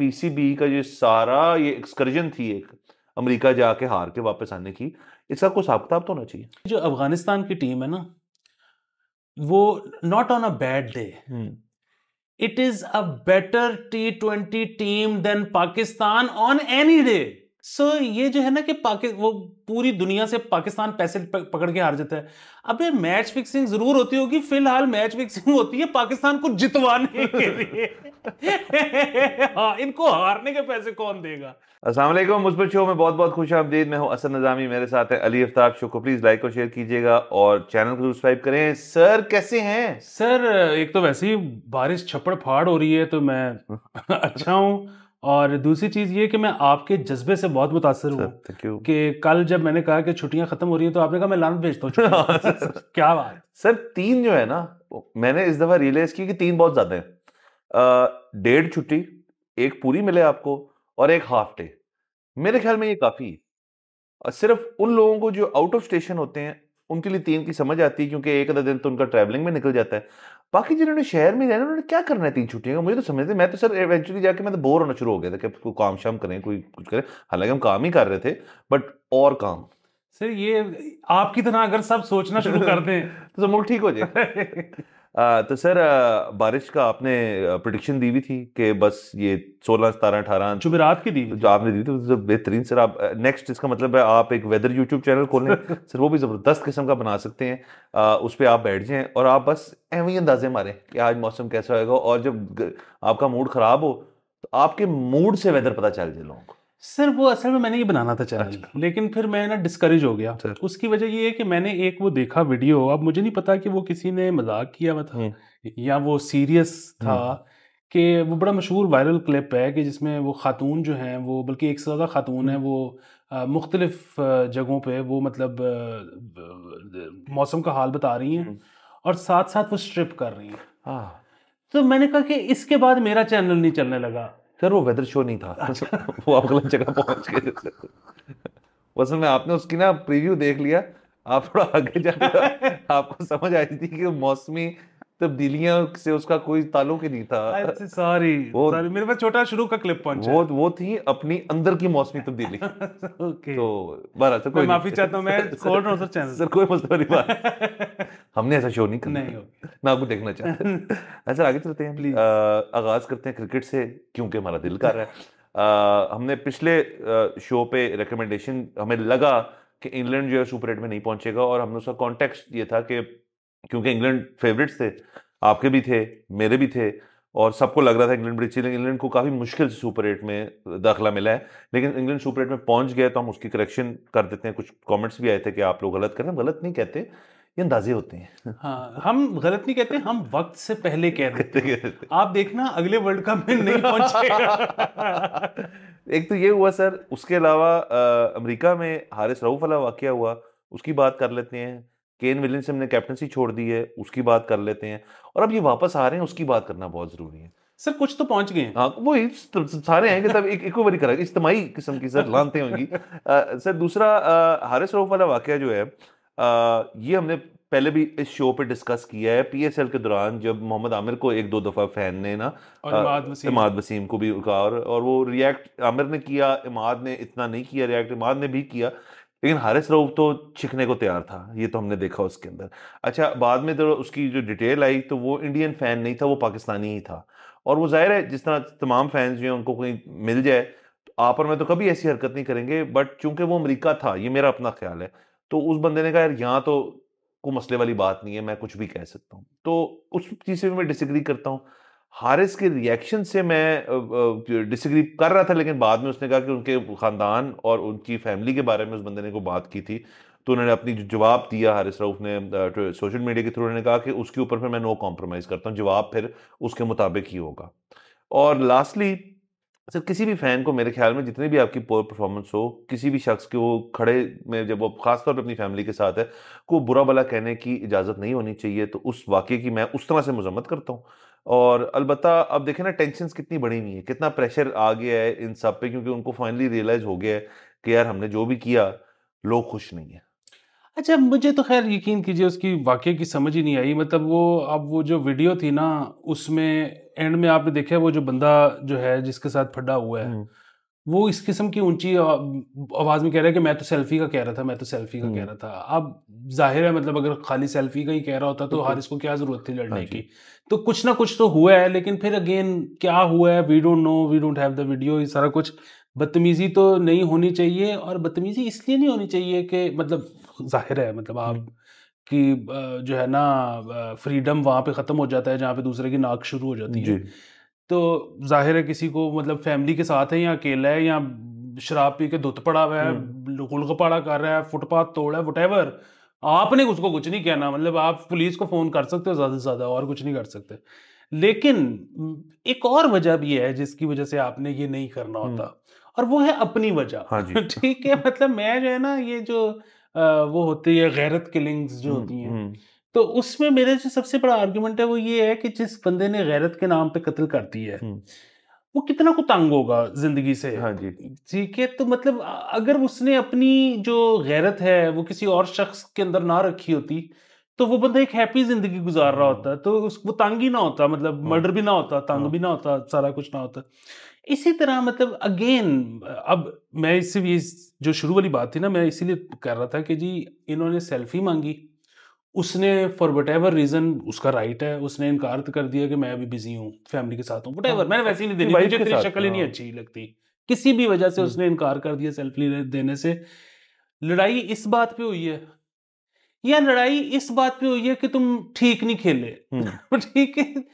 PCB का ये सारा ये एक्सकर्जन थी एक अमेरिका जाके हार के वापस आने की इसका कुछ हिसाब किताब तो होना चाहिए जो अफगानिस्तान की टीम है ना वो not on a bad day it is a better T twenty team then Pakistan on any day so so, ये जो है ना कि पाकि वो पूरी दुनिया से पाकिस्तान पैसे पकड़ के हार जाता है अब ये मैच फिक्सिंग जरूर होती होगी फिलहाल मैच फिक्सिंग होती है पाकिस्तान को जितवाने के लिए हाँ इनको हारने के पैसे कौन देगा असल मुस्बत शो में बहुत बहुत खुश आमदीद मैं हूँ असद नजामी मेरे साथ है अली अफ्ताब शो को प्लीज़ लाइक और शेयर कीजिएगा और चैनल को सब्सक्राइब करें सर कैसे हैं सर एक तो वैसे ही बारिश छप्पड़ फाड़ हो रही है तो मैं अच्छा हूँ और दूसरी चीज़ ये कि मैं आपके जज्बे से बहुत मुतासर हूँ कि कल जब मैंने कहा कि छुट्टियां खत्म हो रही हैं तो आपने कहा मैं लानत भेजता हूँ क्या बात सर तीन जो है ना मैंने इस दफ़ा रियलाइज की कि तीन बहुत ज़्यादा हैं डेढ़ छुट्टी एक पूरी मिले आपको और एक हाफ डे मेरे ख्याल में ये काफ़ी है सिर्फ उन लोगों को जो आउट ऑफ स्टेशन होते हैं उनके लिए तीन की समझ आती है क्योंकि एक आधा दिन तो उनका ट्रैवलिंग में निकल जाता है बाकी जिन्होंने शहर में रहना उन्होंने क्या करना है तीन छुट्टियों का मुझे तो समझते मैं तो सर एवेंचुअली जाके मैं तो बोर होना शुरू हो गया था कि कोई काम शाम करें कोई कुछ करें हालांकि हम काम ही कर रहे थे बट और काम सर ये आपकी तरह अगर सब सोचना शुरू कर दें तो सब मुल्क ठीक हो जाए तो सर बारिश का आपने प्रडिक्शन दी हुई थी कि बस ये सोलह सतारह अठारह जुमेरात की दी जो आपने दी थी तो बेहतरीन सर आप नेक्स्ट इसका मतलब है आप एक वेदर यूट्यूब चैनल खोल लें सर वो भी ज़बरदस्त किस्म का बना सकते हैं आ, उस पर आप बैठ जाएं और आप बस एवं अंदाजे मारें कि आज मौसम कैसा होगा और जब आपका मूड ख़राब हो तो आपके मूड से वेदर पता चल जाए लोगों को सर वो असल में मैंने ये बनाना था चैनल अच्छा। लेकिन फिर मैं ना डिस्करेज हो गया अच्छा। उसकी वजह ये है कि मैंने एक वो देखा वीडियो अब मुझे नहीं पता कि वो किसी ने मजाक किया हुआ था हम्म। या वो सीरियस था हम्म। कि वो बड़ा मशहूर वायरल क्लिप है कि जिसमें वो खातून जो हैं वो बल्कि एक से ज़्यादा खातून हैं हम्म। वो मुख्तलिफ जगहों पे वो मतलब मौसम का हाल बता रही हैं और साथ साथ वो स्ट्रिप कर रही हैं हाँ। तो मैंने कहा कि इसके बाद मेरा चैनल नहीं चलने लगा सर वो वेदर शो नहीं था अच्छा। वो आप गलत जगह पहुंच गए असल में आपने उसकी ना प्रीव्यू देख लिया आप थोड़ा आगे जाकर आपको समझ आई थी कि मौसमी तब्दीलियां से उसका कोई ताल्लुक ही नहीं था सॉरी मेरे पास छोटा शुरू का क्लिप पहुंचा वो वो थी अपनी अंदर की मौसमी तब्दीली ओके तो बारा सर कोई माफी चाहता हूं मैं छोड़ नो सर चैनल सर कोई मसला नहीं बात हमने ऐसा शो नहीं करना नहीं मैं आपको देखना चाहता हूं सर अच्छा, आगे चलते हैं प्लीज आगाज करते हैं क्रिकेट से क्योंकि हमारा दिल कर रहा है हमने पिछले शो पे रिकमेंडेशन हमें लगा कि इंग्लैंड जो है सुपर एट में नहीं पहुंचेगा और हमने उसका कॉन्टेक्स्ट ये था कि क्योंकि इंग्लैंड फेवरेट्स थे आपके भी थे मेरे भी थे और सबको लग रहा था इंग्लैंड बड़ी अच्छी इंग्लैंड को काफ़ी मुश्किल से सुपर एट में दाखिला मिला है लेकिन इंग्लैंड सुपर एट में पहुंच गया तो हम उसकी करेक्शन कर देते हैं कुछ कमेंट्स भी आए थे कि आप लोग गलत कर रहे हैं गलत नहीं कहते ये अंदाजे होते हैं हाँ हम गलत नहीं कहते हम वक्त से पहले कह रहे हैं आप देखना अगले वर्ल्ड कप में नहीं पहुंचेगा एक तो ये हुआ सर उसके अलावा अमरीका में हारिस रऊफ वाला वाक्य हुआ उसकी बात कर लेते हैं केन विलियमसन ने कैप्टनसी छोड़ दी है उसकी बात कर लेते हैं और अब ये वापस आ रहे हैं उसकी बात करना बहुत जरूरी है सर कुछ तो पहुंच गए हाँ वो सारे हैं कि तब एक इकोवरी करा इज्तमाही किस्म की सर लानते होंगी सर दूसरा हारिस रऊफ वाला वाक़ जो है आ, ये हमने पहले भी इस शो पे डिस्कस किया है पीएसएल के दौरान जब मोहम्मद आमिर को एक दो दफ़ा फैन ने ना इमाद वसीम।, वसीम को भी कहा और, और वो रिएक्ट आमिर ने किया इमाद ने इतना नहीं किया रिएक्ट इमाद ने भी किया लेकिन हारिस रऊफ तो छिखने को तैयार था ये तो हमने देखा उसके अंदर अच्छा बाद में तो उसकी जो डिटेल आई तो वो इंडियन फ़ैन नहीं था वो पाकिस्तानी ही था और वो जाहिर है जिस तरह तमाम फैंस जो हैं उनको कहीं मिल जाए तो आप और मैं तो कभी ऐसी हरकत नहीं करेंगे बट चूंकि वो अमरीका था ये मेरा अपना ख्याल है तो उस बंदे ने कहा यार यहाँ तो कोई मसले वाली बात नहीं है मैं कुछ भी कह सकता हूँ तो उस चीज़ से भी मैं डिसग्री करता हूँ हारिस के रिएक्शन से मैं डिसग्री कर रहा था लेकिन बाद में उसने कहा कि उनके ख़ानदान और उनकी फैमिली के बारे में उस बंदे ने को बात की थी तो उन्होंने अपनी जवाब दिया हारिस रऊफ ने सोशल तो मीडिया के थ्रू उन्होंने कहा कि उसके ऊपर फिर मैं नो कॉम्प्रोमाइज़ करता हूँ जवाब फिर उसके मुताबिक ही होगा और लास्टली सर किसी भी फ़ैन को मेरे ख्याल में जितनी भी आपकी पोअर परफॉर्मेंस हो किसी भी शख्स के वो खड़े में जब वो खासतौर पर अपनी फैमिली के साथ है को बुरा भला कहने की इजाज़त नहीं होनी चाहिए तो उस वाक्य की मैं उस तरह से मजम्मत करता हूँ और अलबत् अब देखें ना टेंशन कितनी बढ़ी हुई है कितना प्रेशर आ गया है इन सब पे क्योंकि उनको फाइनली रियलाइज हो गया है कि यार हमने जो भी किया लोग खुश नहीं है अच्छा मुझे तो खैर यकीन कीजिए उसकी वाक्य की समझ ही नहीं आई मतलब वो अब वो जो वीडियो थी ना उसमें एंड में आपने देखा है वो जो बंदा जो है जिसके साथ फटा हुआ है हम्म। वो इस किस्म की ऊंची आवाज़ में कह रहा है कि मैं तो सेल्फी का कह रहा था मैं तो सेल्फी का हम्म। कह रहा था अब जाहिर है मतलब अगर खाली सेल्फी का ही कह रहा होता तो हारिस को क्या ज़रूरत थी लड़ने हाँ की तो कुछ ना कुछ तो हुआ है लेकिन फिर अगेन क्या हुआ है we don't know we don't have the video ये सारा कुछ बदतमीज़ी तो नहीं होनी चाहिए और बदतमीज़ी इसलिए नहीं होनी चाहिए कि मतलब जाहिर है मतलब आप हम्म। कि जो है ना फ्रीडम वहां पे ख़त्म हो जाता है जहां पे दूसरे की नाक शुरू हो जाती है तो जाहिर है किसी को मतलब फैमिली के साथ है या अकेला है या शराब पी के धुत पड़ा हुआ है हम्म। गुलगपाड़ा कर रहा है फुटपाथ रहा है वटेवर आपने उसको कुछ नहीं कहना मतलब आप पुलिस को फ़ोन कर सकते हो ज़्यादा से ज़्यादा और कुछ नहीं कर सकते लेकिन एक और वजह भी है जिसकी वजह से आपने ये नहीं करना हम्म। होता और वो है अपनी वजह हाँ ठीक है मतलब मैं जो है ना ये जो आ, वो होती है गैरत किलिंग्स जो हम्म, होती हैं तो उसमें मेरे जो सबसे बड़ा आर्ग्यूमेंट है वो ये है कि जिस बंदे ने गैरत के नाम पे कत्ल कर दी है हम्म। वो कितना को तंग होगा जिंदगी से हाँ जी ठीक है तो मतलब अगर उसने अपनी जो गैरत है वो किसी और शख्स के अंदर ना रखी होती तो वो बंदा एक हैप्पी जिंदगी गुजार रहा हाँ। होता तो उस वो तंग ही ना होता मतलब मर्डर हाँ। भी ना होता तंग हाँ। भी ना होता सारा कुछ ना होता इसी तरह मतलब अगेन अब मैं इससे भी जो शुरू वाली बात थी ना मैं इसीलिए कर रहा था कि जी इन्होंने सेल्फी मांगी उसने फॉर वट एवर रीजन उसका राइट है उसने इनकार कर दिया कि मैं अभी बिजी हूँ फैमिली के साथ हूँ वट एवर हाँ, मैंने तो वैसे ही नहीं देनी मुझे तेरी शक्ल ही नहीं हाँ। अच्छी लगती किसी भी वजह से हम्म। उसने इनकार कर दिया सेल्फी देने से लड़ाई इस बात पे हुई है या लड़ाई इस बात पे हुई है कि तुम ठीक नहीं खेले हम्म। ठीक है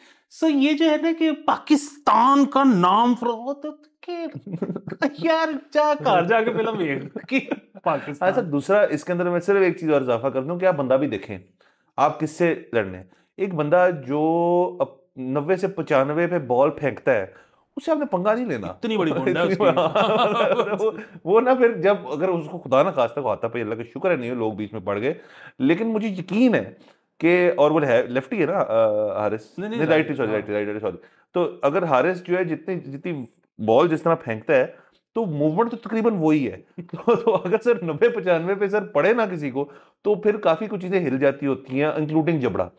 सो ये जो है ना कि पाकिस्तान का नाम तो कि यार जा घर जाके फिल्म देख कि पाकिस्तान सर अच्छा, दूसरा इसके अंदर मैं सिर्फ एक चीज और इजाफा कर दूं कि आप बंदा भी देखें आप किससे लड़ने एक बंदा जो नब्बे से पचानवे पे बॉल फेंकता है उसे आपने पंगा नहीं लेना इतनी बड़ी इतनी हाँ, वो, वो ना फिर जब अगर उसको खुदा ना खास तक आता पे अल्लाह का शुक्र है नहीं लोग बीच में पड़ गए लेकिन मुझे यकीन है कि और वो है लेफ्टी है ना हारिस नहीं, नहीं, नहीं राइट सॉरी हाँ। राइट राइट सॉरी तो अगर हारिस जो है जितनी जितनी बॉल जिस तरह फेंकता है तो मूवमेंट तो तकरीबन वही है तो, तो अगर सर नब्बे पचानवे पे सर पड़े ना किसी को तो फिर काफी कुछ चीजें हिल जाती होती हैं इंक्लूडिंग जबड़ा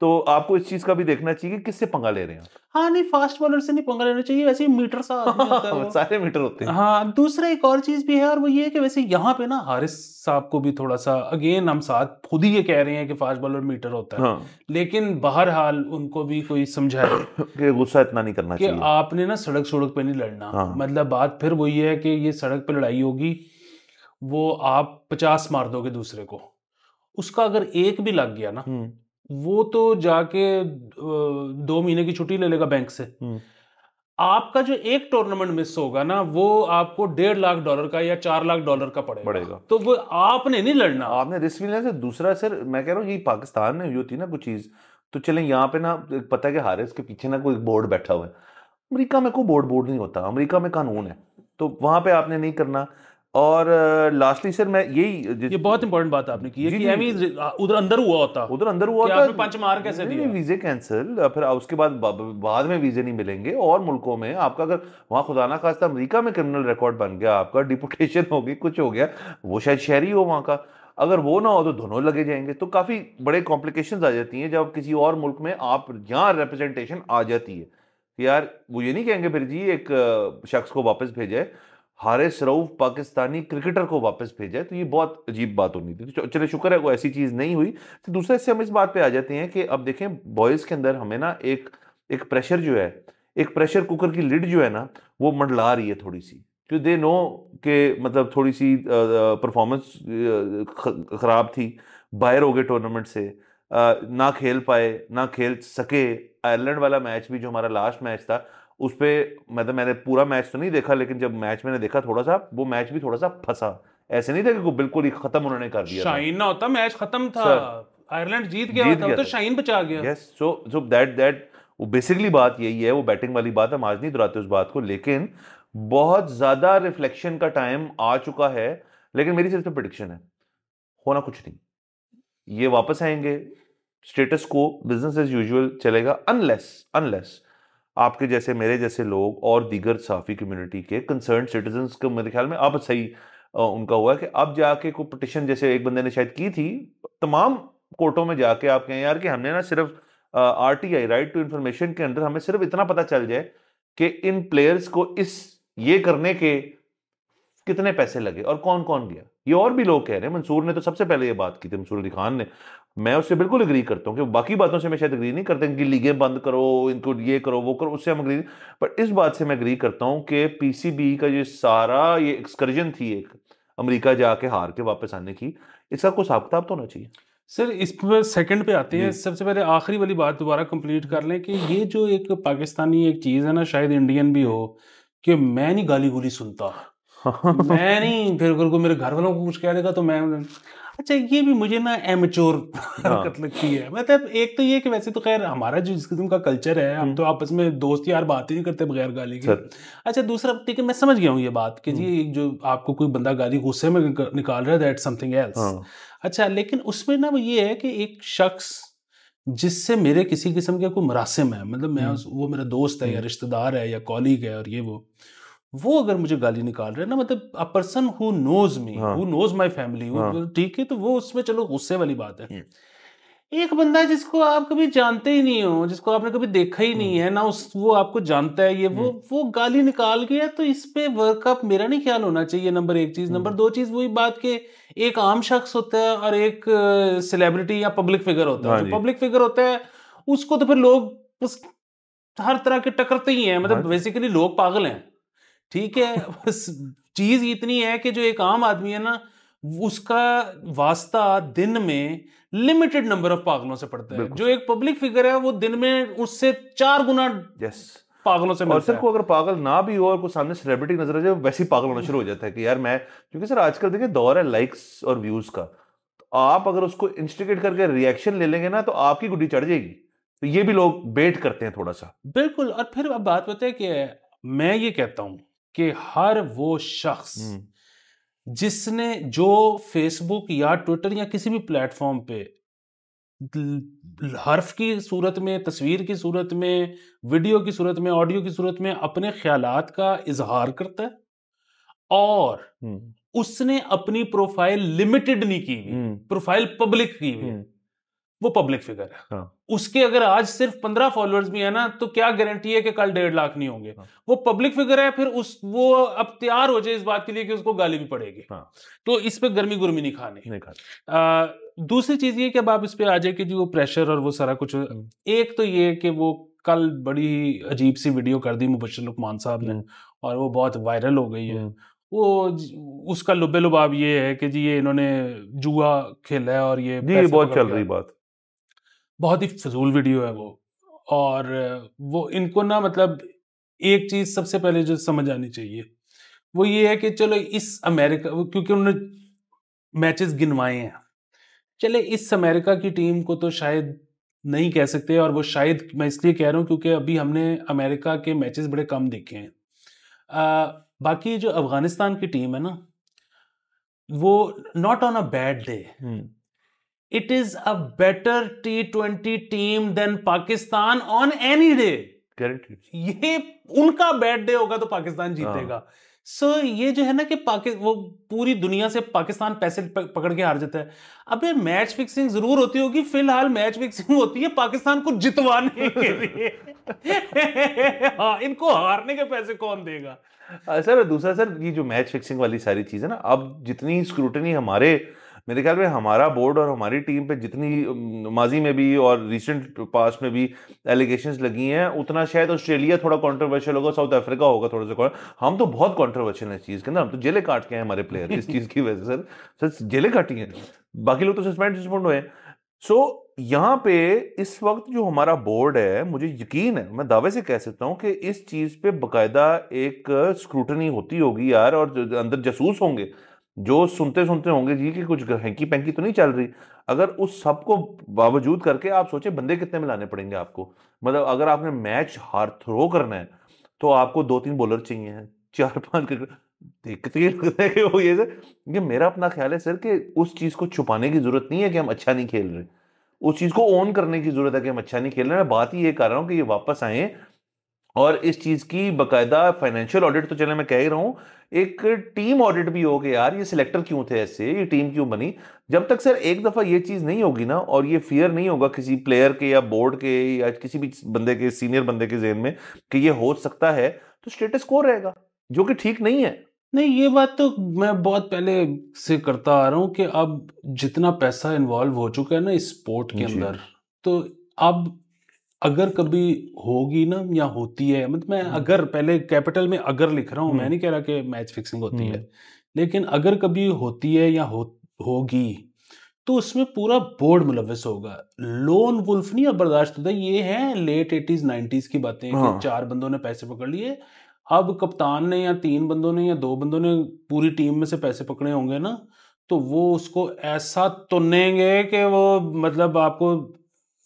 तो आपको इस चीज का भी देखना चाहिए कि किससे पंगा ले रहे हैं हाँ नहीं फास्ट बॉलर से नहीं पंगा लेना चाहिए वैसे मीटर सा होता है सारे मीटर होते हैं हाँ दूसरा एक और चीज भी है और वो ये है कि वैसे यहाँ पे ना हारिस साहब को भी थोड़ा सा अगेन हम साथ खुद ही ये कह रहे हैं कि फास्ट बॉलर मीटर होता है हाँ। लेकिन बहरहाल उनको भी कोई समझाए कि गुस्सा इतना नहीं करना चाहिए आपने ना सड़क सड़क पे नहीं लड़ना हाँ। मतलब बात फिर वही है कि ये सड़क पे लड़ाई होगी वो आप पचास मार दोगे दूसरे को उसका अगर एक भी लग गया ना हम्म। वो तो जाके दो महीने की छुट्टी ले लेगा बैंक से हम्म। आपका जो एक टूर्नामेंट मिस होगा ना वो आपको डेढ़ लाख डॉलर का या चार लाख डॉलर का पड़ेगा पड़ेगा तो वो आपने नहीं लड़ना आपने रिस्क लेना से दूसरा सर मैं कह रहा हूँ ये पाकिस्तान में हुई होती ना कुछ चीज़ तो चले यहाँ पे ना पता है कि हारे इसके पीछे ना कोई बोर्ड बैठा हुआ है अमरीका में कोई बोर्ड बोर्ड नहीं होता अमरीका में कानून है तो वहां पर आपने नहीं करना और लास्टली सर मैं यही ये बहुत इंपॉर्टेंट बात आपने की है कि उधर अंदर हुआ होता उधर अंदर हुआ होता आपने पंच मार कैसे दिया वीजे कैंसिल फिर उसके बाद बाद में वीजे नहीं मिलेंगे और मुल्कों में आपका अगर वहां खुदा ना खास्ता अमेरिका में क्रिमिनल रिकॉर्ड बन गया आपका डिपुटेशन हो गई कुछ हो गया वो शायद शहरी हो वहाँ का अगर वो ना हो तो दोनों लगे जाएंगे तो काफ़ी बड़े कॉम्प्लिकेशन आ जाती हैं जब किसी और मुल्क में आप यहाँ रिप्रेजेंटेशन आ जाती है यार वो ये नहीं कहेंगे फिर जी एक शख्स को वापस भेजे हारे सरऊफ पाकिस्तानी क्रिकेटर को वापस भेजा तो ये बहुत अजीब बात होनी थी तो चले शुक्र है वो ऐसी चीज़ नहीं हुई तो दूसरे से हम इस बात पे आ जाते हैं कि अब देखें बॉयज़ के अंदर हमें ना एक एक प्रेशर जो है एक प्रेशर कुकर की लिड जो है ना वो मंडला रही है थोड़ी सी तो कि दे नो के मतलब थोड़ी सी परफॉर्मेंस ख़राब थी बाहर हो गए टूर्नामेंट से आ, ना खेल पाए ना खेल सके आयरलैंड वाला मैच भी जो हमारा लास्ट मैच था उस पर मतलब मैंने पूरा मैच तो नहीं देखा लेकिन जब मैच मैंने देखा थोड़ा सा वो मैच भी थोड़ा सा फंसा ऐसे नहीं था कि बिल्कुल ही खत्म उन्होंने कर दिया शाइन ना होता मैच खत्म था आयरलैंड जीत गया था, तो शाइन बचा गया yes so so that that वो बेसिकली बात यही है वो बैटिंग वाली बात हम आज नहीं दोहराते उस बात को लेकिन बहुत ज्यादा रिफ्लेक्शन का टाइम आ चुका है लेकिन मेरी सिर्फ प्रडिक्शन है होना कुछ नहीं ये वापस आएंगे status quo business as usual चलेगा अनलेस अनलेस आपके जैसे मेरे जैसे लोग और दीगर साफ़ी कम्युनिटी के कंसर्न सिटीजन को मेरे ख्याल में अब सही उनका हुआ कि अब जाके को पटिशन जैसे एक बंदे ने शायद की थी तमाम कोर्टों में जाके आप कहें यार कि हमने ना सिर्फ R T I right to information के अंदर हमें सिर्फ इतना पता चल जाए कि इन प्लेयर्स को इस ये करने के कितने पैसे लगे और कौन कौन गया ये और भी लोग कह रहे हैं मंसूर ने तो सबसे पहले ये बात की थी मंसूर अली खान ने मैं उससे बिल्कुल अग्री करता हूँ कि बाकी बातों से मैं शायद अग्री नहीं करते इनकी लीगें बंद करो इनको ये करो वो करो उससे हम अग्री बट इस बात से मैं अग्री करता हूँ कि पी का ये सारा ये एक्सकर्जन थी एक अमरीका जाके हार के वापस आने की इसका कुछ हिसाब किताब तो होना चाहिए सर इस पर सेकंड पे आते हैं सबसे पहले आखिरी वाली बात दोबारा कंप्लीट कर लें कि ये जो एक पाकिस्तानी एक चीज़ है ना शायद इंडियन भी हो कि मैं नहीं गाली गुली सुनता हाँ। मैं नहीं फिर अगर मेरे घर वालों को कुछ कह देगा तो मैं अच्छा ये भी मुझे ना एमेच्योर हरकत हाँ। लगती है मतलब एक तो ये कि वैसे तो खैर हमारा जो जिस किस्म का कल्चर है हम हम्म। तो आपस में दोस्त यार बात ही नहीं करते बगैर गाली की अच्छा दूसरा ठीक तो है मैं समझ गया हूँ ये बात कि जी हम्म। जो आपको कोई बंदा गाली गुस्से में निकाल रहा है दैट समथिंग एल्स अच्छा लेकिन उसमें ना ये है कि एक शख्स जिससे मेरे किसी किस्म के कोई मरासम है मतलब मैं हम्म। वो मेरा दोस्त है या रिश्तेदार है या कॉलीग है और ये वो वो अगर मुझे गाली निकाल रहे हैं ना मतलब a person who knows me who knows my family ठीक है तो वो उसमें चलो गुस्से वाली बात है हम्म। एक बंदा जिसको आप कभी जानते ही नहीं हो जिसको आपने कभी देखा ही नहीं हम्म। है ना उस वो आपको जानता है ये वो हम्म। वो गाली निकाल गया तो इस पे वर्कअप मेरा नहीं ख्याल होना चाहिए नंबर एक चीज नंबर दो चीज वही बात के एक आम शख्स होता है और एक सेलिब्रिटी या पब्लिक फिगर होता है पब्लिक हाँ फिगर होता है उसको तो फिर लोग हर तरह के टकरते ही हैं मतलब बेसिकली हाँ लोग पागल हैं ठीक है चीज इतनी है कि जो एक आम आदमी है ना उसका वास्ता दिन में लिमिटेड नंबर ऑफ पागलों से पड़ता है जो एक पब्लिक फिगर है वो दिन में उससे चार गुना यस पागलों से और सर को अगर पागल ना भी हो और कुछ सामने सेलिब्रिटी नजर आ जाए वैसे ही पागल होना शुरू हो जाता है कि यार मैं क्योंकि सर आजकल देखिए दौर है लाइक्स और व्यूज का तो आप अगर उसको इंस्टिगेट करके रिएक्शन ले लेंगे ना तो आपकी गुड्डी चढ़ जाएगी तो ये भी लोग बेट करते हैं थोड़ा सा बिल्कुल और फिर अब बात बताए कि मैं ये कहता हूँ कि हर वो शख्स हम्म। जिसने जो फेसबुक या ट्विटर या किसी भी प्लेटफॉर्म पे हर्फ की सूरत में तस्वीर की सूरत में वीडियो की सूरत में ऑडियो की सूरत में अपने ख्याल का इजहार करता है और हम्म। उसने अपनी प्रोफाइल लिमिटेड नहीं की प्रोफाइल हम्म। पब्लिक की हुई वो पब्लिक फिगर है हाँ। उसके अगर आज सिर्फ पंद्रह फॉलोअर्स भी है ना तो क्या गारंटी है कि कल डेढ़ लाख नहीं होंगे हाँ। वो पब्लिक फिगर है फिर उस वो अब तैयार हो जाए इस बात के लिए कि उसको गाली भी पड़ेगी हाँ। तो इस पर गर्मी गुर्मी नहीं खानी नहीं खानी दूसरी चीज ये कि अब आप इस पर आ जाए कि जी वो प्रेशर और वो सारा कुछ हम्म। एक तो ये कि वो कल बड़ी अजीब सी वीडियो कर दी मुबशर लुकमान साहब ने हम्म। और वो बहुत वायरल हो गई है हम्म। वो उसका लुबे लुबाब ये है कि जी ये इन्होंने जुआ खेला है और ये बहुत चल रही बात बहुत ही फजूल वीडियो है वो और वो इनको ना मतलब एक चीज़ सबसे पहले जो समझ आनी चाहिए वो ये है कि चलो इस अमेरिका क्योंकि उन्होंने मैचेस गिनवाए हैं चले इस अमेरिका की टीम को तो शायद नहीं कह सकते और वो शायद मैं इसलिए कह रहा हूँ क्योंकि अभी हमने अमेरिका के मैचेस बड़े कम देखे हैं आ, बाकी जो अफगानिस्तान की टीम है ना वो not on a bad day it is a better T twenty team then Pakistan on any day ये उनका बैड डे होगा तो पाकिस्तान हाँ। जीतेगा सो so, ये जो है ना कि पाकि वो पूरी दुनिया से पाकिस्तान पैसे पकड़ के हार जाता है अब ये मैच फिक्सिंग जरूर होती होगी फिलहाल मैच फिक्सिंग होती है पाकिस्तान को जितवाने के लिए हाँ इनको हारने के पैसे कौन देगा सर दूसरा सर ये जो मैच फिक्सिंग वाली सारी चीज है ना अब जितनी स्क्रूटनी हमारे मेरे ख्याल में हमारा बोर्ड और हमारी टीम पे जितनी माजी में भी और रिसेंट पास्ट में भी एलिगेशन लगी हैं उतना शायद ऑस्ट्रेलिया थोड़ा कॉन्ट्रोवर्शियल होगा साउथ अफ्रीका होगा थोड़ा सा हम तो बहुत कॉन्ट्रोवर्शियल है इस चीज़ के ना हम तो जेले काट के हैं हमारे प्लेयर इस चीज़ की वजह से सर जेले काटी हैं बाकी लोग तो सस्पेंड सस्पेंड हुए सो यहाँ पे इस वक्त जो हमारा बोर्ड है मुझे यकीन है मैं दावे से कह सकता हूँ कि इस चीज़ पे बकायदा एक स्क्रूटनी होती होगी यार और अंदर जासूस होंगे जो सुनते सुनते होंगे जी कि कुछ हैंकी पैंकी तो नहीं चल रही अगर उस सब को बावजूद करके आप सोचे बंदे कितने मिलाने पड़ेंगे आपको मतलब अगर आपने मैच हार थ्रो करना है तो आपको दो तीन बॉलर चाहिए हैं चार पांच क्रिकेट देखते ही लगता है कि वो ये सर ये मेरा अपना ख्याल है सर कि उस चीज़ को छुपाने की ज़रूरत नहीं है कि हम अच्छा नहीं खेल रहे उस चीज़ को ऑन करने की ज़रूरत है कि हम अच्छा नहीं खेल रहे मैं बात ही ये कर रहा हूँ कि ये वापस आएँ और इस चीज़ की बकायदा फाइनेंशियल ऑडिट तो चले मैं कह ही रहा हूं एक टीम ऑडिट भी हो गया यार ये सिलेक्टर क्यों थे ऐसे ये टीम क्यों बनी जब तक सर एक दफ़ा ये चीज़ नहीं होगी ना और ये फियर नहीं होगा किसी प्लेयर के या बोर्ड के या किसी भी बंदे के सीनियर बंदे के जेन में कि ये हो सकता है तो स्टेटस को रहेगा जो कि ठीक नहीं है नहीं ये बात तो मैं बहुत पहले से करता आ रहा हूँ कि अब जितना पैसा इन्वॉल्व हो चुका है ना इस स्पोर्ट के अंदर तो अब अगर कभी होगी ना या होती है मतलब मैं अगर पहले कैपिटल में अगर लिख रहा हूँ मैं नहीं कह रहा कि मैच फिक्सिंग होती है लेकिन अगर कभी होती है या होगी तो उसमें पूरा बोर्ड मुलविस होगा लोन वुल्फ नहीं अब बर्दाश्त होता ये है लेट एटीज नाइनटीज की बातें हाँ। चार बंदों ने पैसे पकड़ लिए अब कप्तान ने या तीन बंदों ने या दो बंदों ने पूरी टीम में से पैसे पकड़े होंगे ना तो वो उसको ऐसा तुनेंगे तो कि वो मतलब आपको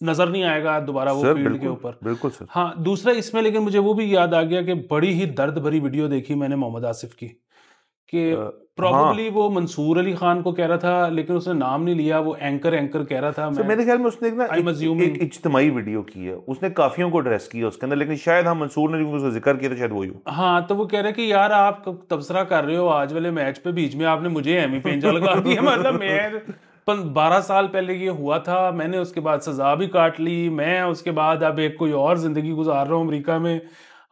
नजर नहीं आएगा दोबारा वो फील्ड के ऊपर बिल्कुल सर हाँ दूसरा इसमें लेकिन मुझे वो भी याद आ गया कि बड़ी ही दर्द भरी वीडियो देखी मैंने मोहम्मद आसिफ की कि प्रॉब्लली हाँ। वो मंसूर अली खान को कह रहा था लेकिन उसने नाम नहीं लिया वो एंकर एंकर कह रहा था मैं, मेरे ख्याल में उसने एक ना एक इज्तमाही वीडियो की है उसने काफियों को एड्रेस किया उसके अंदर लेकिन शायद हाँ मंसूर ने उसका जिक्र किया तो शायद वही हाँ तो वो कह रहे हैं कि यार आप तबसरा कर रहे हो आज वाले मैच पे बीच में आपने मुझे एमी पेंजा लगा दिया मतलब मैं पर बारह साल पहले ये हुआ था मैंने उसके बाद सज़ा भी काट ली मैं उसके बाद अब एक कोई और ज़िंदगी गुजार रहा हूँ अमरीका में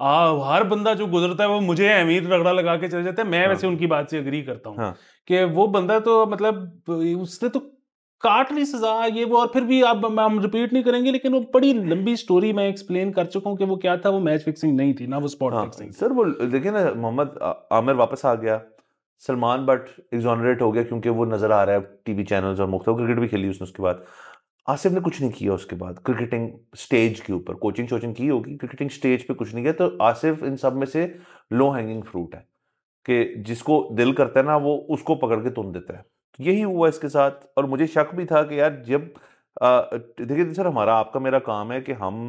आ, हर बंदा जो गुजरता है वो मुझे अमीर रगड़ा लगा के चले जाता है मैं हाँ। वैसे उनकी बात से अग्री करता हूँ हाँ। कि वो बंदा तो मतलब उसने तो काट ली सजा ये वो और फिर भी आप हम रिपीट नहीं करेंगे लेकिन वो बड़ी लंबी स्टोरी मैं एक्सप्लेन कर चुका हूँ कि वो क्या था वो मैच फिक्सिंग नहीं थी ना वो स्पॉट हाँ, फिक्सिंग सर वो देखिए ना मोहम्मद आमिर वापस आ गया सलमान बट एग्जॉनरेट हो गया क्योंकि वो नज़र आ रहा है टीवी चैनल और मुख्तु क्रिकेट भी खेली उसने उसके बाद आसिफ ने कुछ नहीं किया उसके बाद क्रिकेटिंग स्टेज के ऊपर कोचिंग शोचिंग की होगी क्रिकेटिंग स्टेज पे कुछ नहीं किया तो आसिफ इन सब में से लो हैंगिंग फ्रूट है कि जिसको दिल करता है ना वो उसको पकड़ के तुम देता है यही हुआ इसके साथ और मुझे शक भी था कि यार जब देखिए सर हमारा आपका मेरा काम है कि हम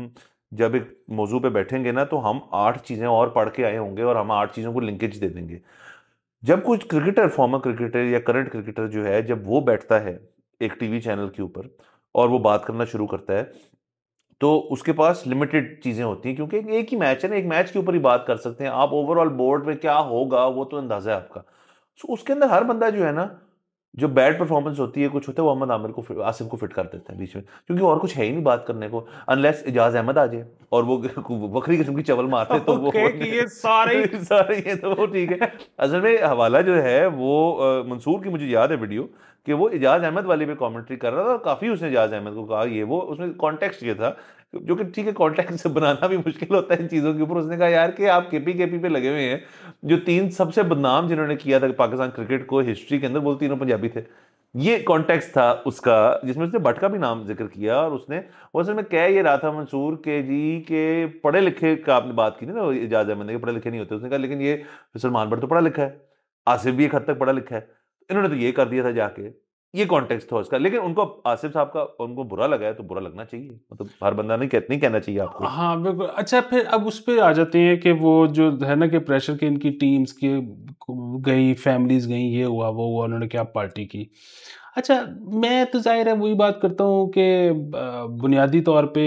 जब एक मौजू पे बैठेंगे ना तो हम आठ चीज़ें और पढ़ के आए होंगे और हम आठ चीज़ों को लिंकेज दे देंगे जब कुछ क्रिकेटर फॉर्मर क्रिकेटर या करंट क्रिकेटर जो है जब वो बैठता है एक टीवी चैनल के ऊपर और वो बात करना शुरू करता है तो उसके पास लिमिटेड चीज़ें होती हैं क्योंकि एक ही मैच है ना एक मैच के ऊपर ही बात कर सकते हैं आप ओवरऑल बोर्ड में क्या होगा वो तो अंदाज़ा है आपका सो उसके अंदर हर बंदा जो है ना जो बैड परफॉर्मेंस होती है कुछ होता है वो अहमद आमिर को आसिफ को फिट कर देते हैं बीच में क्योंकि और कुछ है ही नहीं बात करने को अनलेस इजाज अहमद आ जाए और वो वक्री किस्म की चवल मारते तो वो ये सारे सारे ये तो वो ठीक है असल में हवाला जो है वो मंसूर की मुझे याद है वीडियो कि वो इजाज अहमद वाली पे कमेंट्री कर रहा था और काफ़ी उसने इजाज अहमद को कहा ये वो उसमें कॉन्टेक्स्ट ये था जो कि ठीक है कॉन्टैक्ट से बनाना भी मुश्किल होता है इन चीज़ों के ऊपर उसने कहा यार कि आप केपी केपी पे लगे हुए हैं जो तीन सबसे बदनाम जिन्होंने किया था कि पाकिस्तान क्रिकेट को हिस्ट्री के अंदर वो तीनों पंजाबी थे ये कॉन्टेक्स था उसका जिसमें उसने भट्ट का भी नाम जिक्र किया और उसने वो असल में कह ये रहा था मंसूर के जी के पढ़े लिखे का आपने बात की ना तो इजाज़ अहमद ने पढ़े लिखे नहीं होते उसने कहा लेकिन ये सलमान भट्ट तो पढ़ा लिखा है आसिफ भी एक हद तक पढ़ा लिखा है तो इन्होंने तो ये कर दिया था जाके ये कॉन्टेक्स्ट था उसका लेकिन उनको आसिफ साहब का उनको बुरा लगा है तो बुरा लगना चाहिए मतलब तो हर बंदा नहीं कहते नहीं कहना चाहिए आपको हाँ बिल्कुल अच्छा फिर अब उस पर आ जाते हैं कि वो जो है ना कि प्रेशर के इनकी टीम्स के गई फैमिलीज गई ये हुआ वो हुआ उन्होंने क्या पार्टी की अच्छा मैं तो जाहिर है वही बात करता हूँ कि बुनियादी तौर पे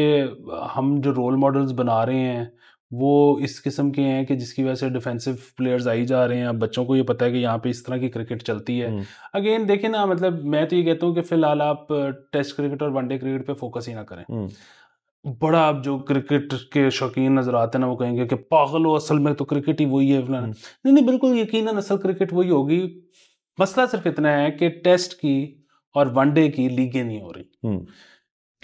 हम जो रोल मॉडल्स बना रहे हैं वो इस किस्म के हैं कि जिसकी वजह से डिफेंसिव प्लेयर्स आई जा रहे हैं अब बच्चों को ये पता है कि यहाँ पे इस तरह की क्रिकेट चलती है अगेन हम्म। देखें ना मतलब मैं तो ये कहता हूँ कि फिलहाल आप टेस्ट क्रिकेट और वनडे क्रिकेट पे फोकस ही ना करें हम्म। बड़ा आप जो क्रिकेट के शौकीन नजर आते हैं ना वो कहेंगे कि पागल हो असल में तो क्रिकेट ही वही है हम्म। नहीं नहीं बिल्कुल यकीन असल क्रिकेट वही होगी मसला सिर्फ इतना है कि टेस्ट की और वनडे की लीगें नहीं हो रही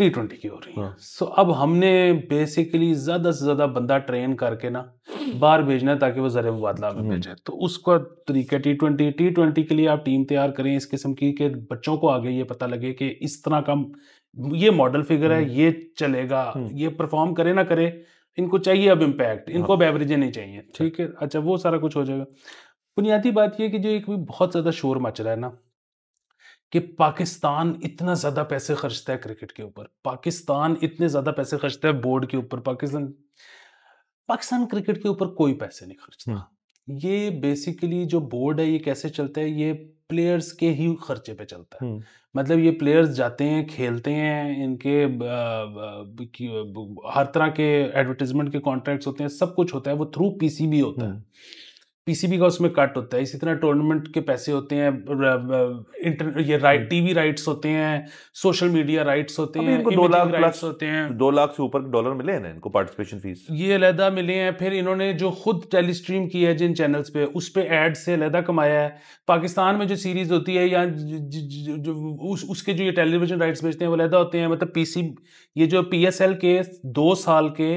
टी ट्वेंटी की हो रही है सो हाँ। so, अब हमने बेसिकली ज़्यादा से ज़्यादा बंदा ट्रेन करके ना बाहर भेजना है ताकि वो ज़र मुबादला में हम्म। भेजे तो उसका तरीका टी ट्वेंटी टी ट्वेंटी के लिए आप टीम तैयार करें इस किस्म की कि बच्चों को आगे ये पता लगे कि इस तरह का ये मॉडल फिगर है हम्म। ये चलेगा हम्म। ये परफॉर्म करे ना करे इनको चाहिए अब इम्पैक्ट हाँ। इनको अब एवरेजें नहीं चाहिए ठीक है अच्छा वो सारा कुछ हो जाएगा बुनियादी बात यह कि जो एक भी बहुत ज़्यादा शोर मच रहा है ना कि पाकिस्तान इतना ज़्यादा पैसे खर्चता है क्रिकेट के ऊपर पाकिस्तान इतने ज़्यादा पैसे खर्चता है बोर्ड के ऊपर पाकिस्तान पाकिस्तान क्रिकेट के ऊपर कोई पैसे नहीं खर्चता हाँ। ये बेसिकली जो बोर्ड है ये कैसे चलता है ये प्लेयर्स के ही खर्चे पे चलता है मतलब ये प्लेयर्स जाते हैं खेलते हैं इनके हर तरह के एडवर्टीजमेंट के कॉन्ट्रैक्ट्स होते हैं सब कुछ होता है वो थ्रू पीसीबी होता है पीसीबी का उसमें कट होता है इसी तरह टूर्नामेंट के पैसे होते हैं इंटर ये राइट टीवी राइट्स होते हैं सोशल मीडिया राइट्स होते हैं इनको दो लाख प्लस होते हैं दो लाख से ऊपर डॉलर मिले हैं ना इनको पार्टिसिपेशन फीस ये अलहदा मिले हैं फिर इन्होंने जो खुद टेली स्ट्रीम की है जिन चैनल्स पे उस पर एड से अलहदा कमाया है पाकिस्तान में जो सीरीज होती है या जो उसके जो ये टेलीविजन राइट्स बेचते हैं वो अलहदा होते हैं मतलब पी ये जो पी के दो साल के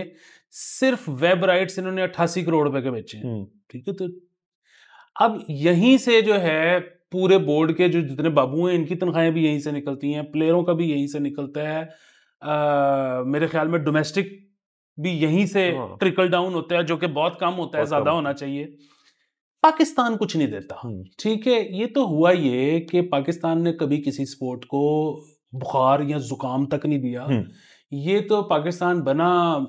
सिर्फ वेब राइट्स इन्होंने अट्ठासी करोड़ रुपए के बेचे हैं हम्म। ठीक है तो अब यहीं से जो है पूरे बोर्ड के जो जितने बाबू हैं इनकी तनख्वाहें भी यहीं से निकलती हैं प्लेयरों का भी यहीं से निकलता है आ, मेरे ख्याल में डोमेस्टिक भी यहीं से हाँ। ट्रिकल डाउन होता है जो कि बहुत कम होता है ज्यादा होना चाहिए पाकिस्तान कुछ नहीं देता हम्म। ठीक है ये तो हुआ ये कि पाकिस्तान ने कभी किसी स्पोर्ट को बुखार या जुकाम तक नहीं दिया हम्म। ये तो पाकिस्तान बना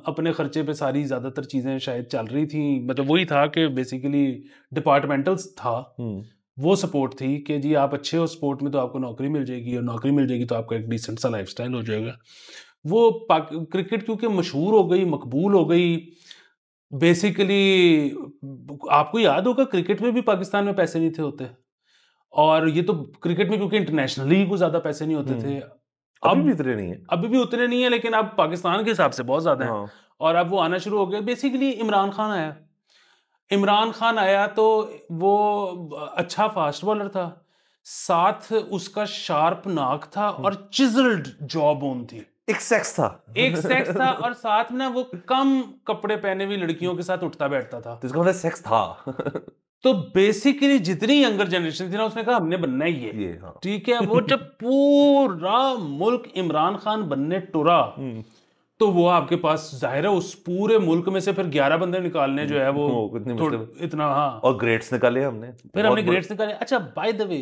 अपने खर्चे पे सारी ज़्यादातर चीज़ें शायद चल रही थी मतलब वही था कि बेसिकली डिपार्टमेंटल्स था हम्म। वो सपोर्ट थी कि जी आप अच्छे हो स्पोर्ट में तो आपको नौकरी मिल जाएगी और नौकरी मिल जाएगी तो आपका एक डिसेंट सा लाइफ हो जाएगा वो क्रिकेट क्योंकि मशहूर हो गई मकबूल हो गई बेसिकली आपको याद होगा क्रिकेट में भी पाकिस्तान में पैसे नहीं थे होते और ये तो क्रिकेट में क्योंकि इंटरनेशनली को ज़्यादा पैसे नहीं होते हम्म। थे अब भी उतरे नहीं है अभी भी उतने नहीं है लेकिन अब पाकिस्तान के हिसाब से बहुत ज्यादा है हाँ। और अब वो आना शुरू हो गया बेसिकली इमरान खान आया इमरान खान आया तो वो अच्छा फास्ट बॉलर था साथ उसका शार्प नाक था और हम्म। चिजल्ड जॉ बोन थी एक सेक्स था एक सेक्स था और साथ में ना वो कम कपड़े पहने हुई लड़कियों के साथ उठता बैठता था तो इसका मतलब सेक्स था तो बेसिकली जितनी यंगर जनरेशन थी ना उसने कहा हमने बनना ही है हाँ। ठीक है वो जब पूरा मुल्क इमरान खान बनने टुरा हम्म। तो वो आपके पास जाहिर है उस पूरे मुल्क में से फिर ग्यारह बंदे निकालने जो है वो इतने हम्म। इतना हाँ और ग्रेट्स निकाले हमने फिर हमने ग्रेट्स निकाले अच्छा बाय द वे